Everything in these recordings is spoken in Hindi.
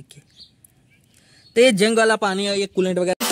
देखिए तो ये जंग वाला पानी है ये कूलेंट वगैरह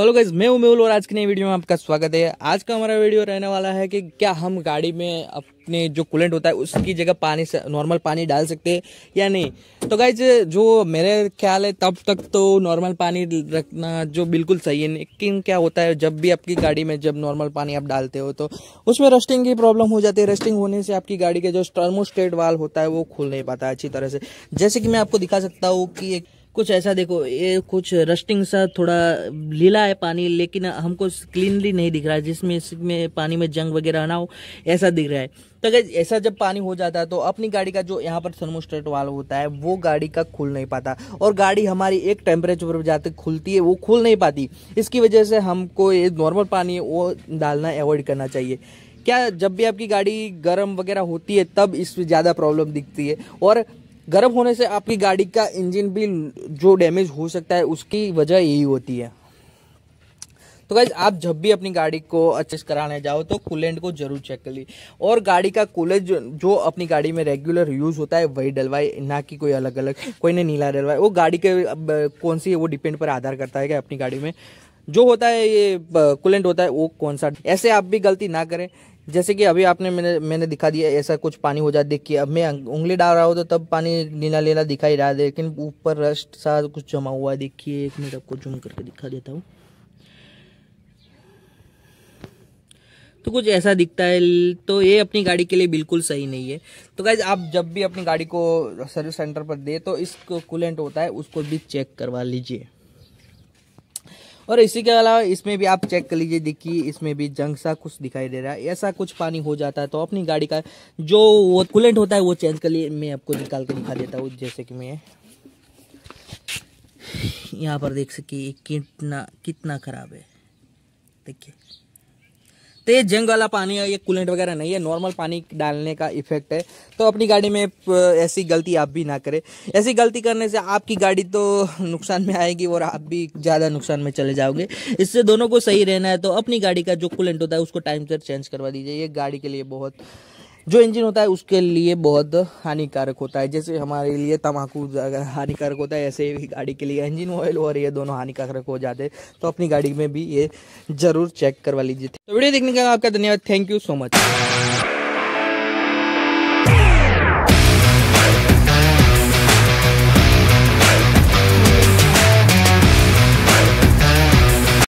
हेलो गाइज मैं उमेल और आज की नई वीडियो में आपका स्वागत है आज का हमारा वीडियो रहने वाला है कि क्या हम गाड़ी में अपने जो कूलेंट होता है उसकी जगह पानी से नॉर्मल पानी डाल सकते हैं या नहीं तो गाइज जो मेरे ख्याल है तब तक तो नॉर्मल पानी रखना जो बिल्कुल सही है लेकिन क्या होता है जब भी आपकी गाड़ी में जब नॉर्मल पानी आप डालते हो तो उसमें रस्टिंग की प्रॉब्लम हो जाती है रस्टिंग होने से आपकी गाड़ी का जो टर्मोस्टेट वाल होता है वो खुल नहीं पाता अच्छी तरह से जैसे कि मैं आपको दिखा सकता हूँ कि एक कुछ ऐसा देखो ये कुछ रस्टिंग सा थोड़ा लीला है पानी लेकिन हमको क्लीनली नहीं दिख रहा है जिसमें इसमें पानी में जंग वगैरह ना हो ऐसा दिख रहा है तो अगर ऐसा जब पानी हो जाता है तो अपनी गाड़ी का जो यहाँ पर थर्मोस्टेट वाल होता है वो गाड़ी का खुल नहीं पाता और गाड़ी हमारी एक टेम्परेचर पर जाते खुलती है वो खुल नहीं पाती इसकी वजह से हमको ये नॉर्मल पानी है वो डालना अवॉइड करना चाहिए क्या जब भी आपकी गाड़ी गर्म वगैरह होती है तब इस ज़्यादा प्रॉब्लम दिखती है और गर्म होने से आपकी गाड़ी का इंजन भी जो डैमेज हो सकता है उसकी वजह यही होती है तो गाइज आप जब भी अपनी गाड़ी को अच्छे से कराने जाओ तो कूलेंट को जरूर चेक कर ली और गाड़ी का कूलेंट जो, जो अपनी गाड़ी में रेगुलर यूज होता है वही डलवाए ना कि कोई अलग अलग कोई ने नीला डलवाए वो गाड़ी के कौन सी है वो डिपेंड पर आधार करता है कि अपनी गाड़ी में जो होता है ये कूलेंट होता है वो कौन सा ऐसे आप भी गलती ना करें जैसे कि अभी आपने मैंने मैंने दिखा दिया ऐसा कुछ पानी हो जाए देख के अब मैं उंगली डाल रहा हूँ तो तब पानी नीला लीला दिखाई रहा है लेकिन ऊपर रस्ट सा कुछ जमा हुआ है देखिए एक मिनट आपको जूम करके दिखा देता हूँ तो कुछ ऐसा दिखता है तो ये अपनी गाड़ी के लिए बिल्कुल सही नहीं है तो गाइज आप जब भी अपनी गाड़ी को सर्विस सेंटर पर दे तो इस कूलेंट होता है उसको भी चेक करवा लीजिए और इसी के अलावा इसमें भी आप चेक कर लीजिए देखिए इसमें भी जंग सा कुछ दिखाई दे रहा है ऐसा कुछ पानी हो जाता है तो अपनी गाड़ी का जो वो कूलेंट होता है वो चेंज कर लिए मैं आपको निकाल के दिखा देता हूँ जैसे कि मैं यहाँ पर देख सकिए कितना कितना खराब है देखिए तो ये जंग वाला पानी है ये कूलेंट वगैरह नहीं है नॉर्मल पानी डालने का इफेक्ट है तो अपनी गाड़ी में ऐसी गलती आप भी ना करें ऐसी गलती करने से आपकी गाड़ी तो नुकसान में आएगी और आप भी ज़्यादा नुकसान में चले जाओगे इससे दोनों को सही रहना है तो अपनी गाड़ी का जो कूलेंट होता है उसको टाइम से चेंज करवा दीजिए ये गाड़ी के लिए बहुत जो इंजन होता है उसके लिए बहुत हानिकारक होता है जैसे हमारे लिए तम्बाकू हानिकारक होता है ऐसे ही गाड़ी के लिए इंजन ऑयल और ये दोनों हानिकारक हो जाते हैं तो अपनी गाड़ी में भी ये ज़रूर चेक करवा लीजिए तो वीडियो देखने का आपका धन्यवाद थैंक यू सो मच